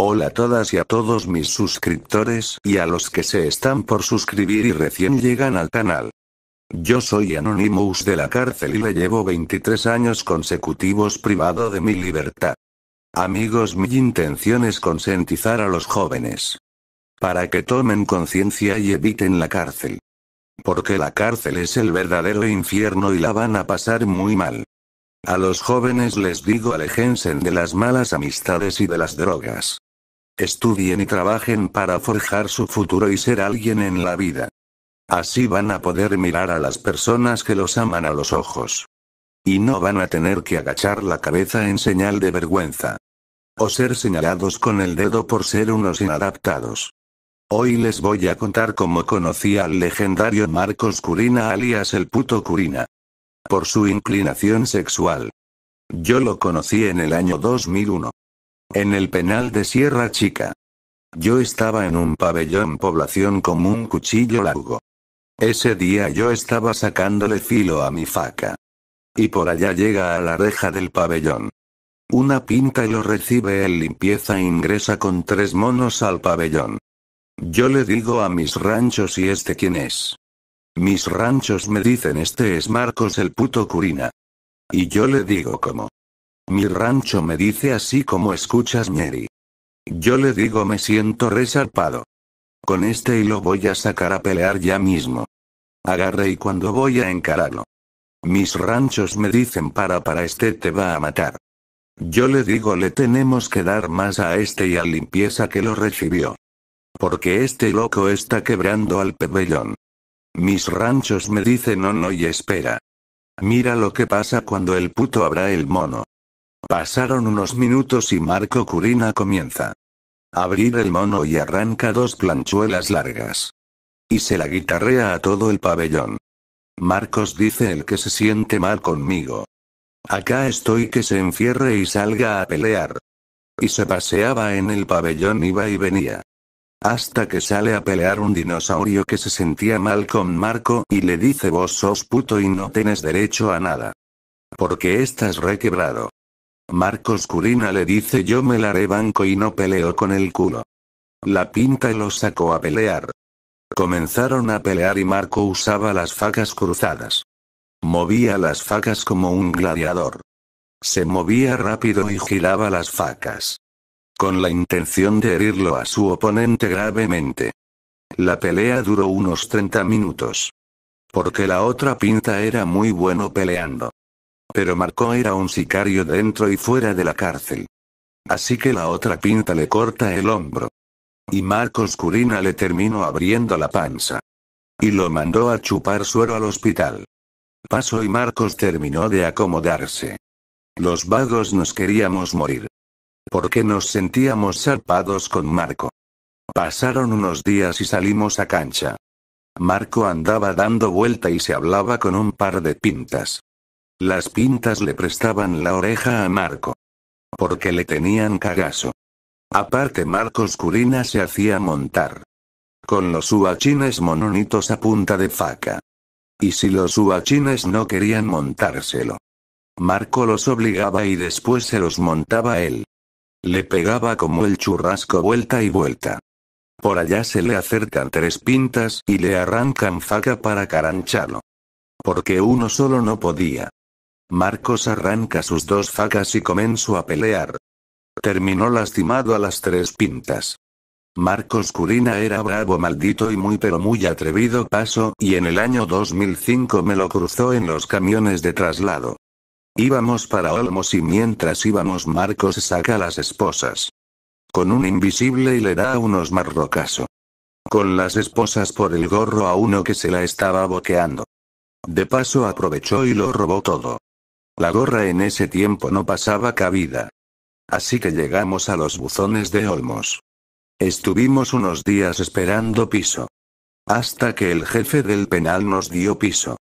Hola a todas y a todos mis suscriptores y a los que se están por suscribir y recién llegan al canal. Yo soy Anonymous de la cárcel y le llevo 23 años consecutivos privado de mi libertad. Amigos, mi intención es concientizar a los jóvenes. Para que tomen conciencia y eviten la cárcel. Porque la cárcel es el verdadero infierno y la van a pasar muy mal. A los jóvenes les digo alejense de las malas amistades y de las drogas. Estudien y trabajen para forjar su futuro y ser alguien en la vida. Así van a poder mirar a las personas que los aman a los ojos. Y no van a tener que agachar la cabeza en señal de vergüenza. O ser señalados con el dedo por ser unos inadaptados. Hoy les voy a contar cómo conocí al legendario Marcos Curina alias el puto Curina. Por su inclinación sexual. Yo lo conocí en el año 2001. En el penal de Sierra Chica. Yo estaba en un pabellón población como un cuchillo largo. Ese día yo estaba sacándole filo a mi faca. Y por allá llega a la reja del pabellón. Una pinta y lo recibe en limpieza e ingresa con tres monos al pabellón. Yo le digo a mis ranchos y este quién es. Mis ranchos me dicen este es Marcos el puto Curina. Y yo le digo cómo. Mi rancho me dice así como escuchas Mary. Yo le digo me siento resarpado. Con este y lo voy a sacar a pelear ya mismo. Agarre y cuando voy a encararlo. Mis ranchos me dicen para para este te va a matar. Yo le digo le tenemos que dar más a este y a limpieza que lo recibió. Porque este loco está quebrando al pebellón. Mis ranchos me dicen no no y espera. Mira lo que pasa cuando el puto abra el mono. Pasaron unos minutos y Marco Curina comienza. Abrir el mono y arranca dos planchuelas largas. Y se la guitarrea a todo el pabellón. Marcos dice el que se siente mal conmigo. Acá estoy que se encierre y salga a pelear. Y se paseaba en el pabellón, iba y venía. Hasta que sale a pelear un dinosaurio que se sentía mal con Marco y le dice vos sos puto y no tenés derecho a nada. Porque estás requebrado. Marcos Curina le dice yo me la haré banco y no peleo con el culo. La pinta lo sacó a pelear. Comenzaron a pelear y Marco usaba las facas cruzadas. Movía las facas como un gladiador. Se movía rápido y giraba las facas. Con la intención de herirlo a su oponente gravemente. La pelea duró unos 30 minutos. Porque la otra pinta era muy bueno peleando. Pero Marco era un sicario dentro y fuera de la cárcel. Así que la otra pinta le corta el hombro. Y Marcos Curina le terminó abriendo la panza. Y lo mandó a chupar suero al hospital. Paso y Marcos terminó de acomodarse. Los vagos nos queríamos morir. Porque nos sentíamos zarpados con Marco. Pasaron unos días y salimos a cancha. Marco andaba dando vuelta y se hablaba con un par de pintas. Las pintas le prestaban la oreja a Marco. Porque le tenían cagazo. Aparte Marcos Curina se hacía montar. Con los huachines mononitos a punta de faca. Y si los huachines no querían montárselo. Marco los obligaba y después se los montaba él. Le pegaba como el churrasco vuelta y vuelta. Por allá se le acercan tres pintas y le arrancan faca para carancharlo. Porque uno solo no podía. Marcos arranca sus dos facas y comenzó a pelear. Terminó lastimado a las tres pintas. Marcos Curina era bravo maldito y muy pero muy atrevido paso, y en el año 2005 me lo cruzó en los camiones de traslado. Íbamos para Olmos y mientras íbamos Marcos saca las esposas. Con un invisible y le da unos marrocaso. Con las esposas por el gorro a uno que se la estaba boqueando. De paso aprovechó y lo robó todo. La gorra en ese tiempo no pasaba cabida. Así que llegamos a los buzones de Olmos. Estuvimos unos días esperando piso. Hasta que el jefe del penal nos dio piso.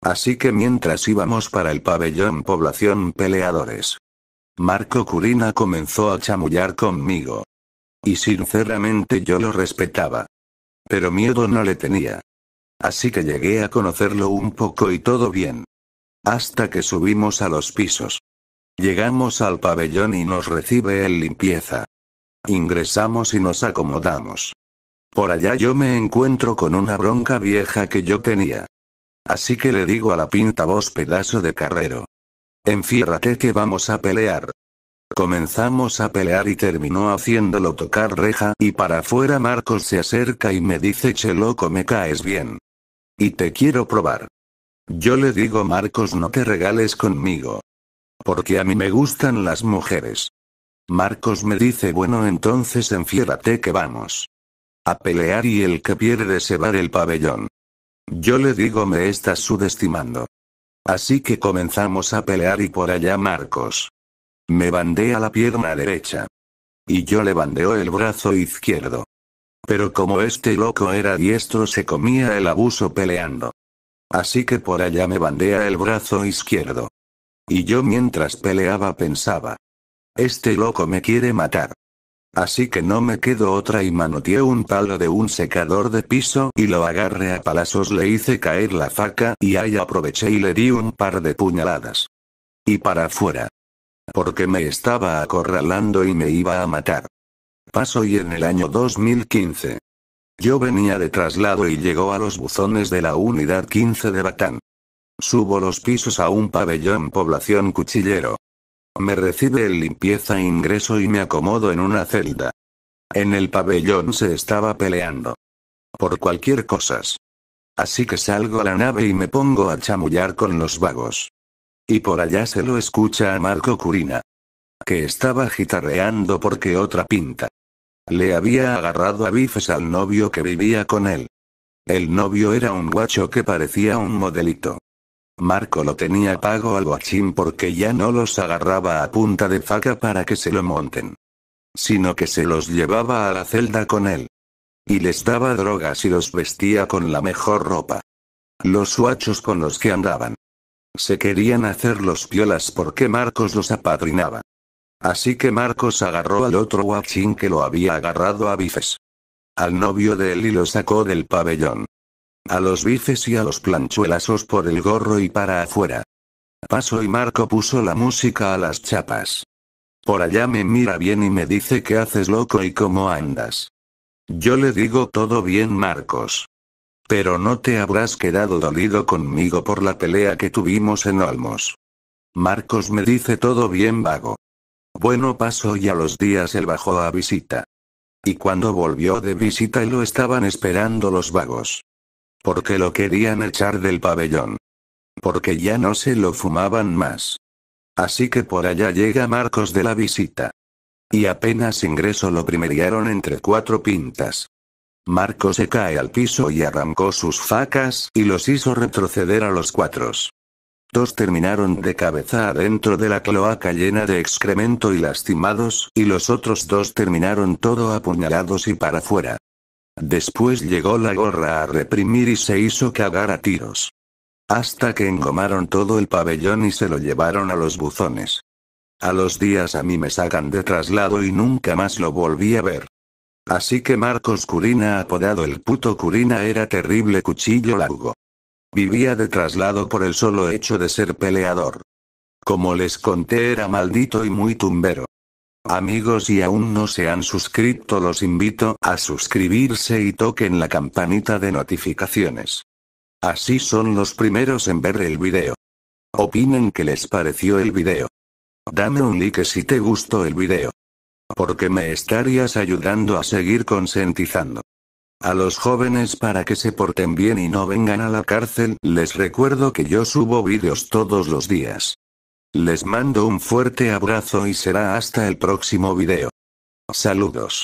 Así que mientras íbamos para el pabellón población peleadores. Marco Curina comenzó a chamullar conmigo. Y sinceramente yo lo respetaba. Pero miedo no le tenía. Así que llegué a conocerlo un poco y todo bien. Hasta que subimos a los pisos. Llegamos al pabellón y nos recibe el limpieza. Ingresamos y nos acomodamos. Por allá yo me encuentro con una bronca vieja que yo tenía. Así que le digo a la pinta voz pedazo de carrero. Enfiérrate que vamos a pelear. Comenzamos a pelear y terminó haciéndolo tocar reja y para afuera Marcos se acerca y me dice che loco me caes bien. Y te quiero probar. Yo le digo Marcos no te regales conmigo. Porque a mí me gustan las mujeres. Marcos me dice bueno entonces enfiérate que vamos. A pelear y el que pierde se va del pabellón. Yo le digo me estás subestimando. Así que comenzamos a pelear y por allá Marcos. Me bandea la pierna derecha. Y yo le bandeo el brazo izquierdo. Pero como este loco era diestro se comía el abuso peleando. Así que por allá me bandea el brazo izquierdo. Y yo mientras peleaba pensaba. Este loco me quiere matar. Así que no me quedo otra y manoteé un palo de un secador de piso y lo agarré a palazos le hice caer la faca y ahí aproveché y le di un par de puñaladas. Y para afuera. Porque me estaba acorralando y me iba a matar. Paso y en el año 2015. Yo venía de traslado y llegó a los buzones de la unidad 15 de Batán. Subo los pisos a un pabellón población cuchillero. Me recibe el limpieza ingreso y me acomodo en una celda. En el pabellón se estaba peleando. Por cualquier cosas. Así que salgo a la nave y me pongo a chamullar con los vagos. Y por allá se lo escucha a Marco Curina. Que estaba gitarreando porque otra pinta. Le había agarrado a bifes al novio que vivía con él. El novio era un guacho que parecía un modelito. Marco lo tenía pago al guachín porque ya no los agarraba a punta de faca para que se lo monten. Sino que se los llevaba a la celda con él. Y les daba drogas y los vestía con la mejor ropa. Los guachos con los que andaban. Se querían hacer los piolas porque Marcos los apadrinaba. Así que Marcos agarró al otro guachín que lo había agarrado a bifes. Al novio de él y lo sacó del pabellón. A los bifes y a los planchuelazos por el gorro y para afuera. Paso y Marco puso la música a las chapas. Por allá me mira bien y me dice que haces loco y cómo andas. Yo le digo todo bien Marcos. Pero no te habrás quedado dolido conmigo por la pelea que tuvimos en Olmos. Marcos me dice todo bien vago. Bueno pasó y a los días él bajó a visita. Y cuando volvió de visita lo estaban esperando los vagos. Porque lo querían echar del pabellón. Porque ya no se lo fumaban más. Así que por allá llega Marcos de la visita. Y apenas ingreso lo primeriaron entre cuatro pintas. Marcos se cae al piso y arrancó sus facas y los hizo retroceder a los cuatro. Dos terminaron de cabeza adentro de la cloaca llena de excremento y lastimados, y los otros dos terminaron todo apuñalados y para afuera. Después llegó la gorra a reprimir y se hizo cagar a tiros. Hasta que engomaron todo el pabellón y se lo llevaron a los buzones. A los días a mí me sacan de traslado y nunca más lo volví a ver. Así que Marcos Curina, apodado el puto Curina, era terrible cuchillo largo. Vivía de traslado por el solo hecho de ser peleador. Como les conté era maldito y muy tumbero. Amigos y aún no se han suscrito los invito a suscribirse y toquen la campanita de notificaciones. Así son los primeros en ver el video. Opinen que les pareció el video. Dame un like si te gustó el video. Porque me estarías ayudando a seguir consentizando. A los jóvenes para que se porten bien y no vengan a la cárcel, les recuerdo que yo subo vídeos todos los días. Les mando un fuerte abrazo y será hasta el próximo video. Saludos.